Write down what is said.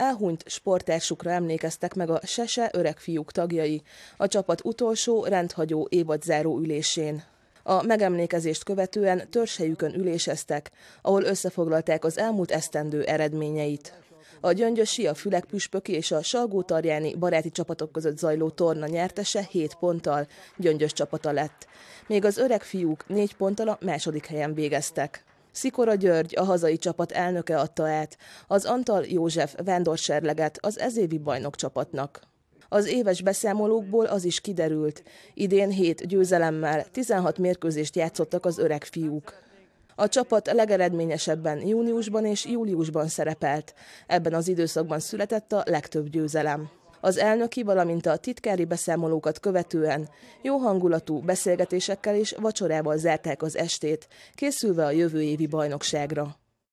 Elhunyt sportársukra emlékeztek meg a Sese öreg fiúk tagjai, a csapat utolsó, rendhagyó évadzáró ülésén. A megemlékezést követően törsejükön üléseztek, ahol összefoglalták az elmúlt esztendő eredményeit. A gyöngyösi, a fülek püspöki és a salgótarjáni baráti csapatok között zajló torna nyertese 7 ponttal gyöngyös csapata lett. Még az öreg fiúk 4 ponttal a második helyen végeztek. Szikora György, a hazai csapat elnöke adta át, az Antal József Serleget az ezévi bajnok csapatnak. Az éves beszámolókból az is kiderült. Idén 7 győzelemmel 16 mérkőzést játszottak az öreg fiúk. A csapat legeredményesebben júniusban és júliusban szerepelt. Ebben az időszakban született a legtöbb győzelem. Az elnöki, valamint a titkári beszámolókat követően jó hangulatú beszélgetésekkel és vacsorával zárták az estét, készülve a jövő évi bajnokságra.